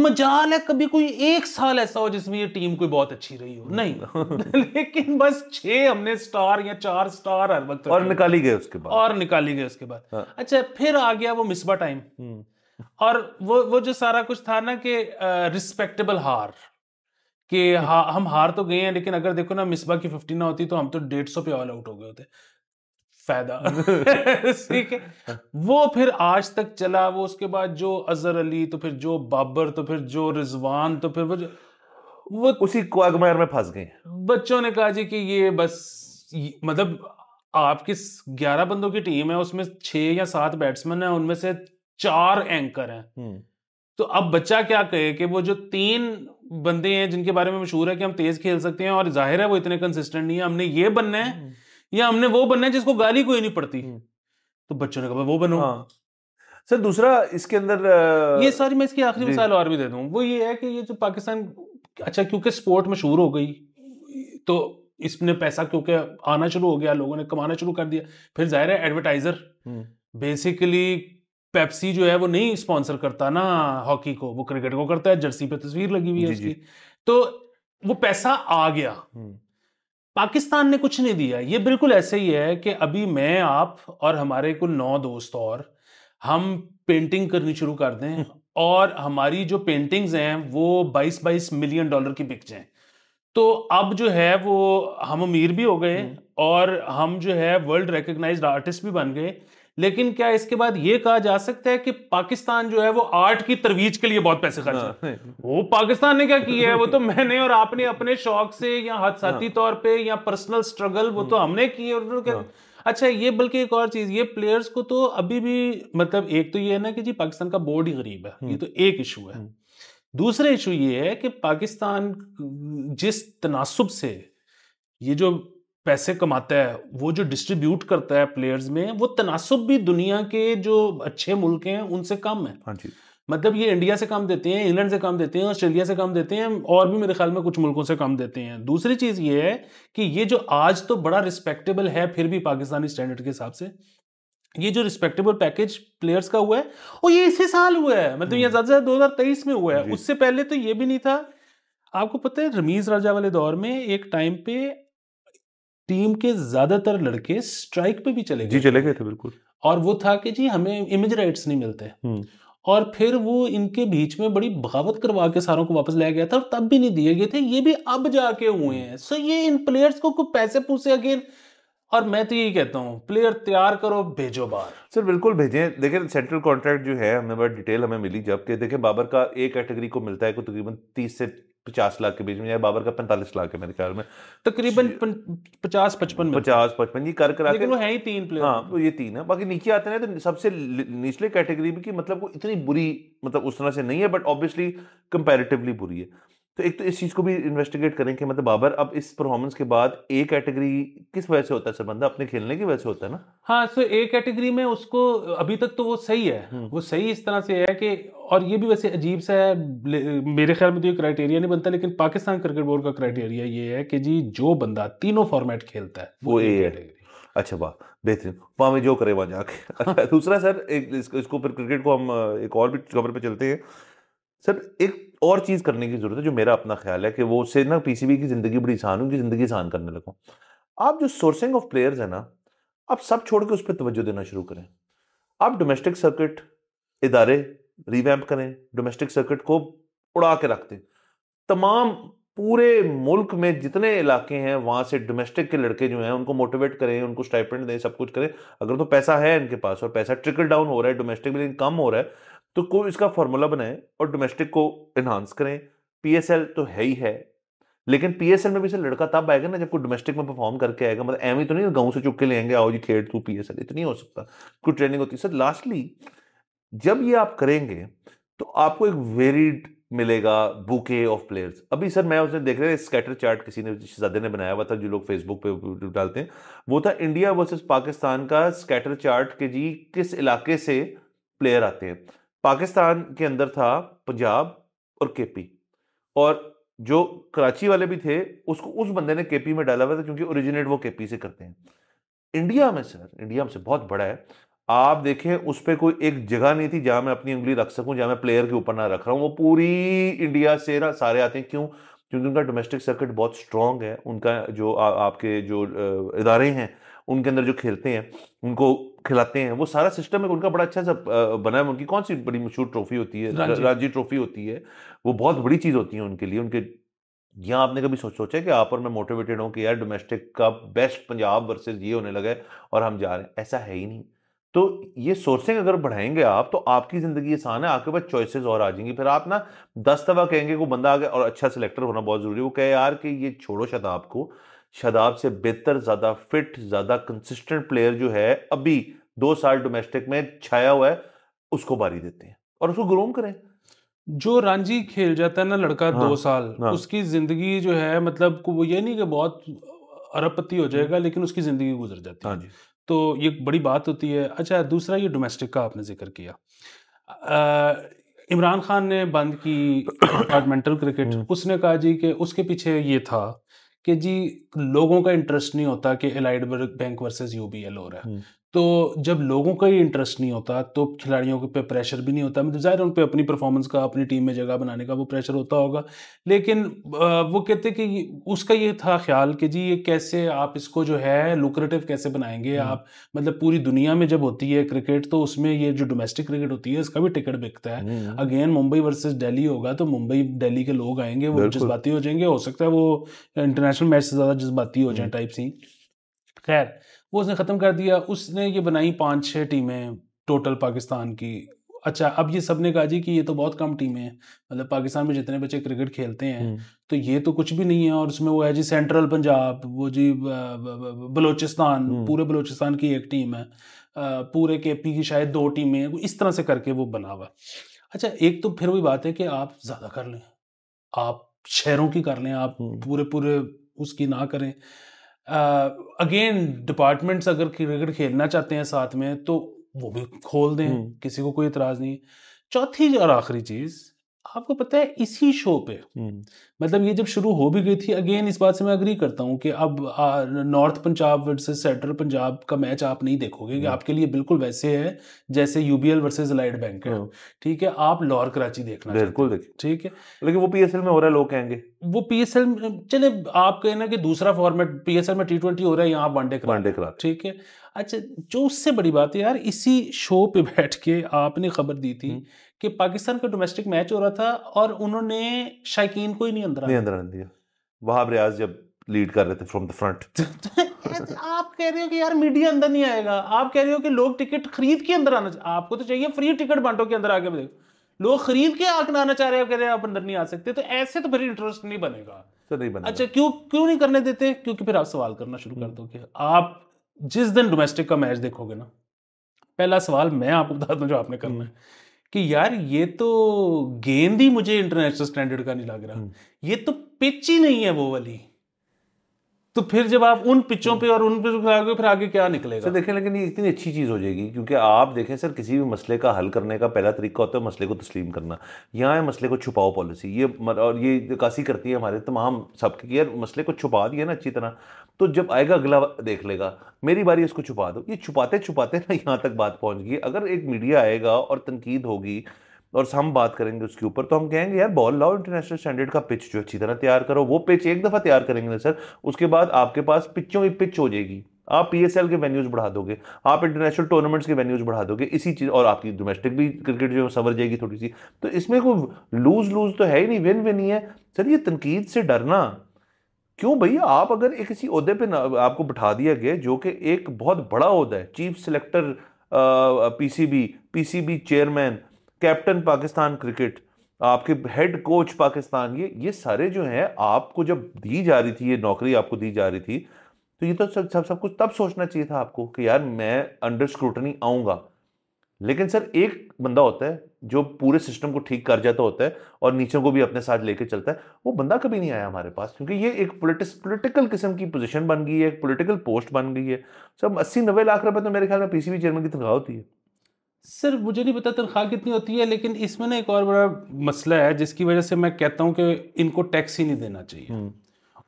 मजाल है कभी कोई एक साल ऐसा हो जिसमें ये टीम कोई बहुत अच्छी रही हो नहीं लेकिन बस छह हमने स्टार या चार स्टार हर वक्त और निकाली गए उसके बाद और निकाली गए उसके बाद हाँ। अच्छा फिर आ गया वो मिसबा टाइम हम्म। और वो वो जो सारा कुछ था ना कि रिस्पेक्टेबल हार कि हा, हम हार तो गए हैं लेकिन अगर देखो ना मिसबा की फिफ्टी ना होती तो हम तो डेढ़ सौ पे ऑल आउट हो गए होते पैदा ठीक है वो फिर आज तक चला वो उसके बाद जो अजहर अली तो फिर जो बाबर तो फिर जो रिजवान तो फिर वो वो उसी क्वागमायर में फंस गए बच्चों ने कहा जी कि ये बस मतलब आपकी ग्यारह बंदों की टीम है उसमें छह या सात बैट्समैन है उनमें से चार एंकर हैं हम्म। तो अब बच्चा क्या कहे कि वो जो तीन बंदे हैं जिनके बारे में मशहूर है कि हम तेज खेल सकते हैं और जाहिर है वो इतने कंसिस्टेंट नहीं है हमने ये बनना है हम्म। या हमने वो बनना है जिसको गाली कोई नहीं पड़ती हम्म। तो बच्चों ने कहा वो बनो हाँ। सर दूसरा इसके अंदर आ... ये सारी मैं इसकी आखिरी मिसाल और भी दे दूं वो ये है कि ये जो पाकिस्तान अच्छा क्योंकि स्पोर्ट मशहूर हो गई तो इसने पैसा क्योंकि आना शुरू हो गया लोगों ने कमाना शुरू कर दिया फिर जाहिर है एडवर्टाइजर हम्म। बेसिकली पेप्सी जो है वो नहीं स्पॉन्सर करता ना हॉकी को वो क्रिकेट को करता है जर्सी पे तस्वीर लगी हुई है उसकी तो वो पैसा आ गया हम्म। पाकिस्तान ने कुछ नहीं दिया ये बिल्कुल ऐसे ही है कि अभी मैं आप और हमारे कुल नौ दोस्त और हम पेंटिंग करनी शुरू कर दें हम्म। और हमारी जो पेंटिंग्स हैं वो 22 22 मिलियन डॉलर की बिक जाएं तो अब जो है वो हम अमीर भी हो गए हम्म। और हम जो है वर्ल्ड रिकोगनाइज आर्टिस्ट भी बन गए लेकिन क्या इसके बाद ये कहा जा सकता है कि पाकिस्तान जो है वो आर्ट की तरवीज के लिए बहुत पैसे खर्च हाँ, वो पाकिस्तान ने क्या किया है वो तो मैंने और आपने अपने शौक से या हादसाती हाँ। तौर पे या पर्सनल स्ट्रगल वो तो हम्म। हमने की और उन्होंने हाँ। अच्छा ये बल्कि एक और चीज ये प्लेयर्स को तो अभी भी मतलब एक तो ये है ना कि जी पाकिस्तान का बोर्ड ही गरीब है ये हम्म। तो एक इशू है दूसरा इशू ये है कि पाकिस्तान जिस तनासब से ये जो पैसे कमाता है वो जो डिस्ट्रीब्यूट करता है प्लेयर्स में वो तनासब भी दुनिया के जो अच्छे मुल्क हैं उनसे कम है हाँ जी मतलब ये इंडिया से काम देते हैं इंग्लैंड से काम देते हैं ऑस्ट्रेलिया से काम देते हैं और भी मेरे ख्याल में कुछ मुल्कों से काम देते हैं दूसरी चीज़ ये है कि ये जो आज तो बड़ा रिस्पेक्टेबल है फिर भी पाकिस्तानी स्टैंडर्ड के हिसाब से ये जो रिस्पेक्टेबल पैकेज प्लेयर्स का हुआ है और ये इसी साल हुआ है मतलब ये हम्म। ज्यादा ज्यादा दो हजार तेईस में हुआ है उससे पहले तो ये भी नहीं था आपको पता है रमीज राजा वाले दौर में एक टाइम पे टीम के ज्यादातर लड़के स्ट्राइक पे भी चले गए जी चले गए थे बिल्कुल और वो था कि जी हमें इमेज राइट्स नहीं मिलते हम्म। और फिर वो इनके बीच में बड़ी बगावत करवा के सारों को वापस लाया गया था और तब भी नहीं दिए गए थे ये भी अब जाके हुए हैं सो ये इन प्लेयर्स को कुछ पैसे पूसे अगेन और मैं तो यही कहता हूँ प्लेयर तैयार करो भेजो बाहर सर बिल्कुल भेजें देखिए सेंट्रल कॉन्ट्रैक्ट जो है हमें बड़ी डिटेल हमें मिली जबकि देखिए बाबर का एक कैटेगरी को मिलता है को तकरीबन तीस से पचास लाख के बीच में या बाबर का पैंतालीस लाख है मेरे ख्याल में तकरीबन पचास पचपन पचास पचपन ये कर कर के वो है ही तीन प्लेयर हाँ तो ये तीन है बाकी नीचे आते हैं तो सबसे निचले कैटेगरी की मतलब वो इतनी बुरी मतलब उस तरह से नहीं है बट ऑब्वियसली कंपेरेटिवली बुरी है तो एक तो इस चीज़ को भी इन्वेस्टिगेट करें कि मतलब बाबर अब इस परफॉर्मेंस के बाद ए कैटेगरी किस वजह से होता है सर बंदा मतलब अपने खेलने की वजह से होता है ना हाँ सो ए कैटेगरी में उसको अभी तक तो वो सही है हम्म। वो सही इस तरह से है कि और ये भी वैसे अजीब सा है मेरे ख्याल में तो ये क्राइटेरिया नहीं बनता लेकिन पाकिस्तान क्रिकेट बोर्ड का क्राइटेरिया ये है कि जी जो बंदा तीनों फॉर्मेट खेलता है वो ए कैटेगरी अच्छा वाह बेहतरीन वहाँ में जो करे वहाँ जाके अच्छा, दूसरा सर एक इसको फिर क्रिकेट को हम एक और भी खबर पे चलते हैं सर एक और चीज़ करने की ज़रूरत है जो मेरा अपना ख्याल है कि वो उससे ना पी की ज़िंदगी बड़ी आसान हो उनकी ज़िंदगी आसान करने लगो आप जो सोर्सिंग ऑफ प्लेयर्स है ना आप सब छोड़ के उस पर तोज्जो देना शुरू करें आप डोमेस्टिक सर्किट इदारे रिवैम्प करें डोमेस्टिक सर्किट को उड़ा के रख दें तमाम पूरे मुल्क में जितने इलाके हैं वहाँ से डोमेस्टिक के लड़के जो हैं उनको मोटिवेट करें उनको स्टाइपेंट दें सब कुछ करें अगर तो पैसा है इनके पास और पैसा ट्रिकल डाउन हो रहा है डोमेस्टिक में लेकिन कम हो रहा है तो कोई इसका फॉर्मूला बनाए और डोमेस्टिक को इन्हांस करें पीएसएल तो है ही है लेकिन पीएसएल में भी से लड़का तब आएगा ना जब कोई डोमेस्टिक में परफॉर्म करके आएगा मतलब एम ही तो नहीं गाँव से चुप के लेंगे आओ जी खेड तू पीएसएल इतनी हो सकता कुछ ट्रेनिंग होती है सर लास्टली जब ये आप करेंगे तो आपको एक वेरिड मिलेगा बुके ऑफ प्लेयर्स अभी सर मैं उसने देख रहे हैं स्कैटर चार्ट किसी ने शहजादे ने बनाया हुआ था जो लोग फेसबुक पे डालते हैं वो था इंडिया वर्सेस पाकिस्तान का स्कैटर चार्ट के जी किस इलाके से प्लेयर आते हैं पाकिस्तान के अंदर था पंजाब और केपी और जो कराची वाले भी थे उसको उस बंदे ने केपी में डाला हुआ था क्योंकि ओरिजिनेट वो केपी से करते हैं इंडिया में सर इंडिया में से बहुत बड़ा है आप देखें उस पर कोई एक जगह नहीं थी जहां मैं अपनी उंगली रख सकूं जहां मैं प्लेयर के ऊपर ना रख रहा हूं वो पूरी इंडिया से ना सारे आते हैं क्यों क्योंकि उनका डोमेस्टिक सर्किट बहुत स्ट्रांग है उनका जो आ, आपके जो इदारे हैं उनके अंदर जो खेलते हैं उनको खिलाते हैं वो सारा सिस्टम है उनका बड़ा अच्छा सा बना है उनकी कौन सी बड़ी मशहूर ट्रॉफी होती है हाँ राज्य ट्रॉफी होती है वो बहुत बड़ी चीज़ होती है उनके लिए उनके यहाँ आपने कभी सोच सोचा कि आप और मैं मोटिवेटेड हूँ कि यार डोमेस्टिक का बेस्ट पंजाब वर्सेज ये होने लगा है और हम जा रहे हैं ऐसा है ही नहीं तो ये सोर्सिंग अगर बढ़ाएंगे आप तो आपकी ज़िंदगी आसान है आपके पास चॉइसेस और आ जाएंगी फिर आप ना दस दफ़ा कहेंगे को बंदा आ गया और अच्छा सिलेक्टर होना बहुत ज़रूरी है वो कहे यार कि ये छोड़ो शायद आपको शादाब से बेहतर ज़्यादा फिट ज़्यादा कंसिस्टेंट प्लेयर जो है अभी दो साल डोमेस्टिक में छाया हुआ है उसको बारी देते हैं और उसको ग्रोम करें जो रांझी खेल जाता है ना लड़का हाँ, दो साल हाँ, उसकी जिंदगी जो है मतलब वो ये नहीं कि बहुत अरबपति हो जाएगा हम्म। लेकिन उसकी जिंदगी गुजर जाती हाँ है हाँ तो ये बड़ी बात होती है अच्छा दूसरा ये डोमेस्टिक का आपने जिक्र किया इमरान खान ने बंद की डिपार्टमेंटल हम्म। क्रिकेट उसने कहा जी कि उसके पीछे ये था कि जी लोगों का इंटरेस्ट नहीं होता कि एलाइड बैंक वर्सेस यूबीएल हो रहा है हम्म। तो जब लोगों का ही इंटरेस्ट नहीं होता तो खिलाड़ियों के पे प्रेशर भी नहीं होता मतलब जाहिर उन पर अपनी परफॉर्मेंस का अपनी टीम में जगह बनाने का वो प्रेशर होता होगा लेकिन वो कहते कि उसका ये था ख्याल कि जी ये कैसे आप इसको जो है लुक्रेटिव कैसे बनाएंगे हम्म। आप मतलब पूरी दुनिया में जब होती है क्रिकेट तो उसमें ये जो डोमेस्टिक क्रिकेट होती है इसका भी टिकट बिकता है अगेन मुंबई वर्सेज डेली होगा तो मुंबई डेली के लोग आएंगे वो जज्बाती हो जाएंगे हो सकता है वो इंटरनेशनल मैच से ज़्यादा जज्बाती हो जाए टाइप सी खैर वो उसने ख़त्म कर दिया उसने ये बनाई पाँच छः टीमें टोटल पाकिस्तान की अच्छा अब ये सब ने कहा जी कि ये तो बहुत कम टीमें हैं मतलब पाकिस्तान में जितने बच्चे क्रिकेट खेलते हैं हम्म। तो ये तो कुछ भी नहीं है और उसमें वो है जी सेंट्रल पंजाब वो जी बलोचिस्तान हम्म। पूरे बलोचिस्तान की एक टीम है पूरे के पी की शायद दो टीमें हैं इस तरह से करके वो बना हुआ अच्छा एक तो फिर वही बात है कि आप ज़्यादा कर लें आप शहरों की कर लें आप हम्म। पूरे पूरे उसकी ना करें अगेन डिपार्टमेंट्स अगर क्रिकेट खेलना चाहते हैं साथ में तो वो भी खोल दें हम्म। किसी को कोई इतराज नहीं है चौथी और आखिरी चीज़ आपको पता है इसी शो पे हम्म। मतलब ये जब शुरू हो भी गई थी अगेन इस बात से मैं अग्री करता हूँ कि अब north Punjab versus central Punjab का मैच आप नहीं देखोगे कि हम्म। आपके लिए बिल्कुल वैसे है जैसे यूबीएल वर्सेस लाइट बैंक है हाँ। ठीक है आप लाहौर कराची देखना बिल्कुल देखिए ठीक है लेकिन वो पीएसएल में हो रहा है लोग कहेंगे वो पीएसएल चले आप ना कि दूसरा फॉर्मेट पीएसएल में टी ट्वेंटी हो रहा है यहाँ वनडे वनडे करा ठीक है अच्छा जो उससे बड़ी बात है यार इसी शो पे बैठ के आपने खबर दी थी हम्म। कि पाकिस्तान का डोमेस्टिक मैच हो रहा था और उन्होंने शायकीन को ही नहीं अंदर नहीं अंदर दिया वहाब रियाज जब लीड कर रहे थे फ्रॉम द फ्रंट आप कह रहे हो कि यार मीडिया अंदर नहीं आएगा आप कह रहे हो कि लोग टिकट खरीद के अंदर आना आपको तो चाहिए फ्री टिकट बांटो के अंदर आके देखो लोग खरीद के आकर आना चाह रहे हैं आप कह रहे हैं आप अंदर नहीं आ सकते तो ऐसे तो फिर इंटरेस्ट नहीं बनेगा तो नहीं बनेगा अच्छा क्यों क्यों नहीं करने देते क्योंकि फिर आप सवाल करना शुरू कर हम्म। दोगे आप जिस दिन डोमेस्टिक का मैच देखोगे ना पहला सवाल मैं आपको बता दूं जो आपने करना हम्म। है कि यार ये तो गेंद ही मुझे इंटरनेशनल स्टैंडर्ड का नहीं लग रहा हम्म। ये तो पिच ही नहीं है वो वाली तो फिर जब आप उन पिचों पे हम्म। और उन पिचों पे फिर आगे क्या निकलेगा सर देखें लेकिन ये इतनी अच्छी चीज़ हो जाएगी क्योंकि आप देखें सर किसी भी मसले का हल करने का पहला तरीका होता है मसले को तस्लीम करना यहाँ है मसले को छुपाओ पॉलिसी ये मर और ये निकासी करती है हमारे तमाम सबके यार मसले को छुपा दिया ना अच्छी तरह तो जब आएगा अगला देख लेगा मेरी बारी उसको छुपा दो ये छुपाते छुपाते ना यहाँ तक बात पहुँच गई अगर एक मीडिया आएगा और तनकीद होगी और हम बात करेंगे उसके ऊपर तो हम कहेंगे यार बॉल लाओ इंटरनेशनल स्टैंडर्ड का पिच जो अच्छी तरह तैयार करो वो पिच एक दफ़ा तैयार करेंगे ना सर उसके बाद आपके पास पिचों की पिच हो जाएगी आप पी के वेन्यूज बढ़ा दोगे आप इंटरनेशनल टूर्नामेंट्स के वेन्यूज बढ़ा दोगे इसी चीज़ और आपकी डोमेस्टिक भी क्रिकेट जो संवर जाएगी थोड़ी सी तो इसमें कोई लूज लूज तो है ही नहीं विन विन ही है सर ये तनकीद से डरना क्यों भैया आप अगर एक किसी अहदे पर आपको बिठा दिया गया जो कि एक बहुत बड़ा अहदा है chief selector C B chairman captain Pakistan cricket आपके हेड कोच पाकिस्तान ये ये सारे जो हैं आपको जब दी जा रही थी ये नौकरी आपको दी जा रही थी तो ये तो सब सब सब कुछ तब सोचना चाहिए था आपको कि यार मैं अंडर स्क्रूटनी आऊँगा लेकिन सर एक बंदा होता है जो पूरे सिस्टम को ठीक कर जाता होता है और नीचे को भी अपने साथ लेके चलता है वो बंदा कभी नहीं आया हमारे पास क्योंकि ये एक पोलिटिस पोलिटिकल किस्म की पोजिशन बन गई है एक पोलिटिकल पोस्ट बन गई है सब अस्सी नब्बे लाख रुपए तो मेरे ख्याल में पीसीबी चेयरमैन की तनख्वाह होती है सर मुझे नहीं पता तनख्वाह कितनी होती है लेकिन इसमें ना एक और बड़ा मसला है जिसकी वजह से मैं कहता हूँ कि इनको टैक्स ही नहीं देना चाहिए हम्म।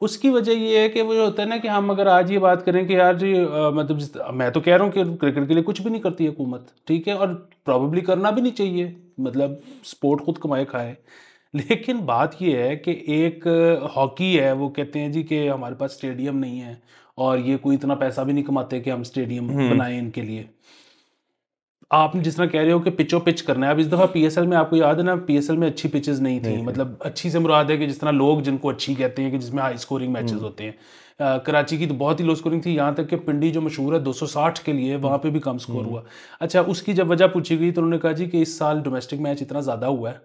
उसकी वजह ये है कि वो होता है ना कि हम अगर आज ये बात करें कि यार जी मतलब मैं तो कह रहा हूँ कि क्रिकेट के लिए कुछ भी नहीं करती हुकूमत ठीक है और प्रॉबली करना भी नहीं चाहिए मतलब स्पोर्ट खुद कमाए खाए लेकिन बात यह है कि एक हॉकी है वो कहते हैं जी कि हमारे पास स्टेडियम नहीं है और ये कोई इतना पैसा भी नहीं कमाते कि हम स्टेडियम हम्म। बनाएं इनके लिए आपने जिस तरह कह रहे हो कि पिचो पिच करना है अब इस दफ़ा एल में आपको याद है ना एल में अच्छी पिचेस नहीं थी मतलब अच्छी से मुराद है कि जिस तरह लोग जिनको अच्छी कहते हैं कि जिसमें हाई स्कोरिंग मैचेस होते हैं आ, कराची की तो बहुत ही लो स्कोरिंग थी यहाँ तक कि पिंडी जो मशहूर है 260 के लिए वहाँ पे भी कम स्कोर हम्म। हुआ अच्छा उसकी जब वजह पूछी गई तो उन्होंने कहा जी कि इस साल डोमेस्टिक मैच इतना ज़्यादा हुआ है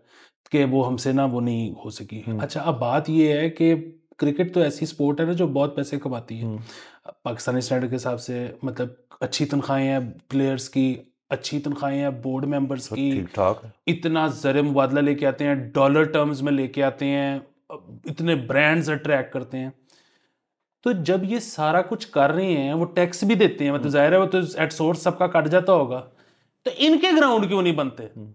कि वो हमसे ना वो नहीं हो सकी हम्म। अच्छा अब बात ये है कि क्रिकेट तो ऐसी स्पोर्ट है ना जो बहुत पैसे कमाती है हम्म। पाकिस्तानी स्टैंडर्ड के हिसाब से मतलब अच्छी तनख्वाहें हैं प्लेयर्स की अच्छी तनख्वाहें हैं बोर्ड मेंबर्स की ठीक ठाक इतना जर मुबादला लेके आते हैं डॉलर टर्म्स में लेके आते हैं इतने ब्रांड्स अट्रैक्ट करते हैं तो जब ये सारा कुछ कर रहे हैं वो टैक्स भी देते हैं मतलब हम्म। जाहिर है वो तो एट सोर्स सबका कट जाता होगा तो इनके ग्राउंड क्यों नहीं बनते हम्म।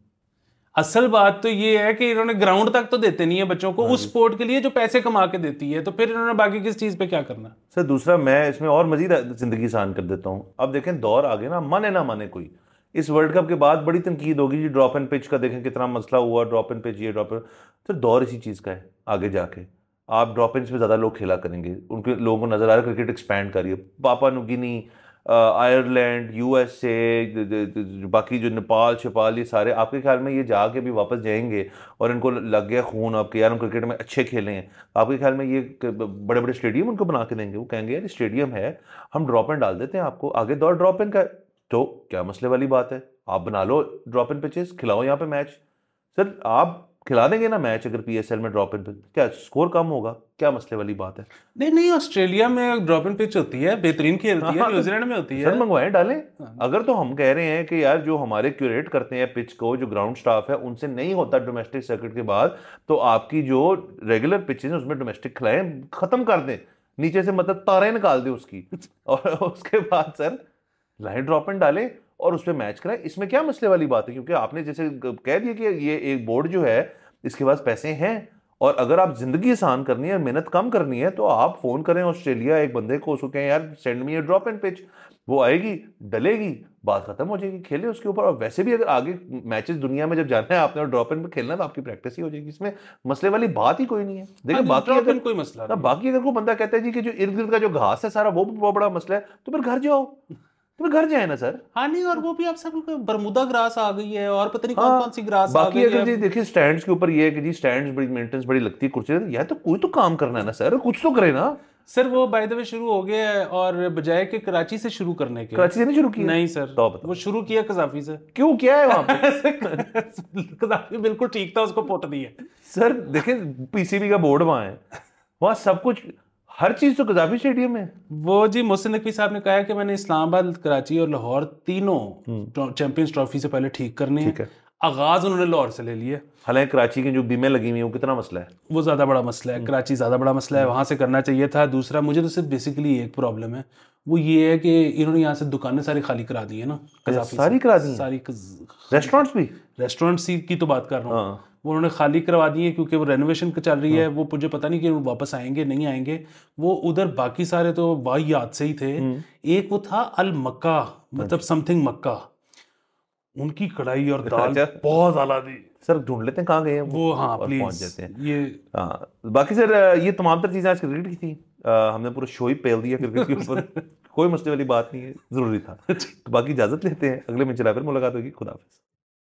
असल बात तो ये है कि इन्होंने ग्राउंड तक तो देते नहीं है बच्चों को हाँ उस स्पोर्ट के लिए जो पैसे कमा के देती है तो फिर इन्होंने बाकी किस चीज़ पे क्या करना सर दूसरा मैं इसमें और मजीद जिंदगी आसान कर देता हूँ अब देखें दौर आगे ना माने ना माने कोई इस वर्ल्ड कप के बाद बड़ी तनकीद होगी जी ड्रॉप एंड पिच का देखें कितना मसला हुआ ड्रॉप एंड पिच ये ड्रॉप एंड तो दौर इसी चीज़ का है आगे जाके आप ड्रॉप इंस में ज़्यादा लोग खेला करेंगे उनके लोगों को नज़र आ रहा है क्रिकेट एक्सपैंड करिए Papua New Guinea Ireland U S A बाकी जो नेपाल शेपाल ये सारे आपके ख्याल में ये जाके भी वापस जाएंगे और इनको लग गया खून आपके यार हम क्रिकेट में अच्छे खेले हैं आपके ख्याल में ये बड़े बड़े स्टेडियम उनको बना के देंगे वो कहेंगे यार स्टेडियम है हम ड्रॉप इन डाल देते हैं आपको आगे दौर ड्रॉप इन का तो क्या मसले वाली बात है आप बना लो ड्रॉप इन पिचेस खिलाओ यहाँ पे मैच सर आप खिला देंगे ना मैच अगर पी में ड्रॉप इन पिच क्या स्कोर कम होगा क्या मसले वाली बात है नहीं नहीं ऑस्ट्रेलिया में ड्रॉप इन पिच होती है बेहतरीन खेलती है हाँ, हाँ, तो न्यूजीलैंड में होती है सर मंगवाएं डालें हाँ। अगर तो हम कह रहे हैं कि यार जो हमारे क्यूरेट करते हैं पिच को जो ग्राउंड स्टाफ है उनसे नहीं होता डोमेस्टिक सर्किट के बाद तो आपकी जो रेगुलर पिचेज है उसमें डोमेस्टिक खिलाएं खत्म कर दें नीचे से मतलब तारे निकाल दें उसकी और उसके बाद सर लाइन ड्रॉप एंड डाले और उस पर मैच कराए इसमें क्या मसले वाली बात है क्योंकि आपने जैसे कह दिया कि ये एक बोर्ड जो है इसके पास पैसे हैं और अगर आप ज़िंदगी आसान करनी है मेहनत कम करनी है तो आप फ़ोन करें ऑस्ट्रेलिया एक बंदे को उसको कहें यार send me a drop in pitch वो आएगी डलेगी बात ख़त्म हो जाएगी खेले उसके ऊपर और वैसे भी अगर आगे मैचेस दुनिया में जब जाना है आपने और ड्रॉप एंड पर खेलना है तो आपकी प्रैक्टिस ही हो जाएगी इसमें मसले वाली बात ही कोई नहीं है देखिए हाँ, बाकी अगर कोई मसला बाकी अगर कोई बंदा कहता है जी कि जो इर्द गिर्द का जो घास है सारा वो बहुत बड़ा मसला है तो फिर घर जाओ तो घर जाए ना सर हाँ नहीं और वो भी आप सब बरमुदा ग्रास आ गई है और पता नहीं कौन हाँ, कौन सी ग्रास बाकी आ गई अगर जी देखिए स्टैंड्स के ऊपर ये है कि जी स्टैंड्स बड़ी मेंटेनेंस बड़ी लगती है कुर्सी यार तो कोई तो काम करना है ना सर कुछ तो करे ना सर वो बाय द वे शुरू हो गया है और बजाय के कराची से शुरू करने के कराची से नहीं शुरू किया नहीं सर तो वो शुरू किया कजाफी से क्यों क्या है वहां पे कजाफी बिल्कुल ठीक था उसको पोट है सर देखिए पीसीबी का बोर्ड वहां है वहां सब कुछ हर चीज़ तो कजाफी स्टेडियम है वो जी मोहसिन नकवी साहब ने कहा है कि मैंने इस्लामाबाद कराची और लाहौर तीनों हम्म। चैंपियंस ट्रॉफी से पहले ठीक करने करनी है आगाज उन्होंने लाहौर से ले लिया हालांकि कराची के जो बीमे लगी हुई है वो कितना मसला है वो ज़्यादा बड़ा मसला है हम्म। कराची ज़्यादा बड़ा मसला है हम्म। वहाँ से करना चाहिए था दूसरा मुझे तो सिर्फ बेसिकली एक प्रॉब्लम है वो ये है कि इन्होंने यहाँ से दुकानें सारी खाली करा दी है ना अच्छा, सारी करा दी सारी रेस्टोरेंट्स भी रेस्टोरेंट्स की तो बात कर रहा हूँ हाँ। वो उन्होंने खाली करवा दी है क्योंकि वो रेनोवेशन चल रही है हाँ। वो मुझे पता नहीं कि वापस आएंगे नहीं आएंगे वो उधर बाकी सारे तो वाही याद से ही थे हम्म। एक वो था अल मक्का हाँ मतलब समथिंग मक्का उनकी कढ़ाई और दाल अच्छा। बहुत आला थी सर ढूंढ लेते हैं कहाँ गए हैं वो हाँ प्लीज पहुँच जाते हैं ये हाँ बाकी सर ये तमाम तर चीज़ें आज क्रिकेट की थी आ, हमने पूरा शो ही पेल दिया क्रिकेट के ऊपर कोई मसले वाली बात नहीं है ज़रूरी था अच्छा। तो बाकी इजाज़त लेते हैं अगले में चला फिर मुलाकात होगी खुदाफिज